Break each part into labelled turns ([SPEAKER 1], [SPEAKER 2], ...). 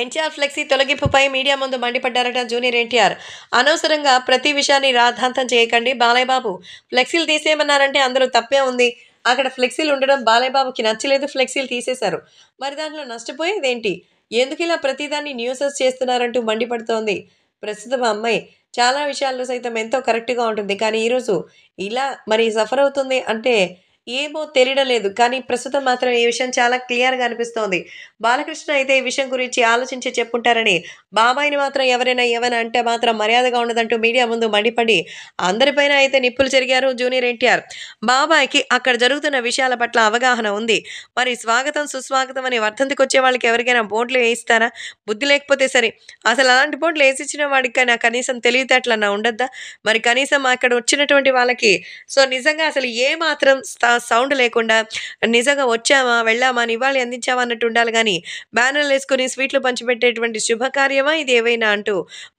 [SPEAKER 1] NTR flexi తొలగింపుపై media ముందు మండిపడ్డారట junior NTR అనవసరంగా ప్రతి విషయాన్ని రాద్ధాంతం చేయకండి బాలయ్యబాబు ఫ్లెక్సీలు తీసేయమన్నారంటే అందరూ తప్పే ఉంది అక్కడ ఫ్లెక్సీలు ఉండడం బాలయ్యబాబుకి నచ్చలేదు ఫ్లెక్సీలు తీసేశారు మరి దాంట్లో నష్టపోయేదేంటి ఎందుకు ఇలా ప్రతిదాన్ని న్యూసెస్ చేస్తున్నారంటూ మండిపడుతోంది ప్రస్తుతం అమ్మాయి చాలా విషయాల్లో సైతం ఎంతో కరెక్ట్గా ఉంటుంది కానీ ఈరోజు ఇలా మరి సఫర్ అవుతుంది అంటే ఏమో లేదు కానీ ప్రస్తుతం మాత్రం ఈ విషయం చాలా క్లియర్గా అనిపిస్తోంది బాలకృష్ణ అయితే ఈ విషయం గురించి ఆలోచించి చెప్పుంటారని బాబాయిని మాత్రం ఎవరైనా ఏమైనా అంటే మాత్రం మర్యాదగా ఉండదంటూ మీడియా ముందు మండిపడి అందరిపైన అయితే నిప్పులు జరిగారు జూనియర్ ఎన్టీఆర్ బాబాయికి అక్కడ జరుగుతున్న విషయాల పట్ల అవగాహన ఉంది మరి స్వాగతం సుస్వాగతం అని వర్ధంతికి వచ్చే వాళ్ళకి ఎవరికైనా బోర్డులు వేయిస్తారా బుద్ధి లేకపోతే సరే అసలు అలాంటి బోట్లు వేసిచ్చిన వాడికైనా కనీసం తెలివితేటలన్నా ఉండద్దా మరి కనీసం అక్కడ వచ్చినటువంటి వాళ్ళకి సో నిజంగా అసలు ఏ మాత్రం సౌండ్ లేకుండా నిజంగా వచ్చామా వెళ్ళామా నివాళి అందించామా అన్నట్టు ఉండాలి కానీ బ్యానర్లు వేసుకుని స్వీట్లు పంచిపెట్టేటువంటి శుభకార్యమా ఇది ఏవైనా అంటూ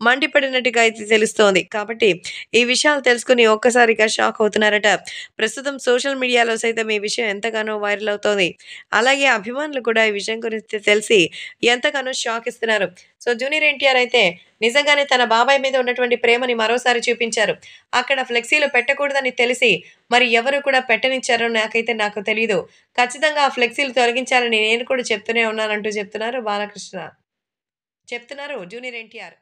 [SPEAKER 1] మండిపడినట్టుగా అయితే తెలుస్తోంది కాబట్టి ఈ విషయాలు తెలుసుకుని ఒక్కసారిగా షాక్ అవుతున్నారట ప్రస్తుతం సోషల్ మీడియాలో సైతం ఈ విషయం ఎంతగానో వైరల్ అవుతోంది అలాగే అభిమానులు కూడా ఈ విషయం గురించి తెలిసి ఎంతగానో షాక్ ఇస్తున్నారు సో జూనియర్ ఎన్టీఆర్ అయితే నిజంగానే తన బాబాయ్ మీద ఉన్నటువంటి ప్రేమని మరోసారి చూపించారు అక్కడ ఫ్లెక్సీలు పెట్టకూడదని తెలిసి మరి ఎవరు కూడా పెట్టనిచ్చారో నాకైతే నాకు తెలియదు ఖచ్చితంగా ఆ ఫ్లెక్సీలు తొలగించాలని నేను కూడా చెప్తూనే ఉన్నానంటూ చెప్తున్నారు బాలకృష్ణ చెప్తున్నారు జూనియర్ ఎన్టీఆర్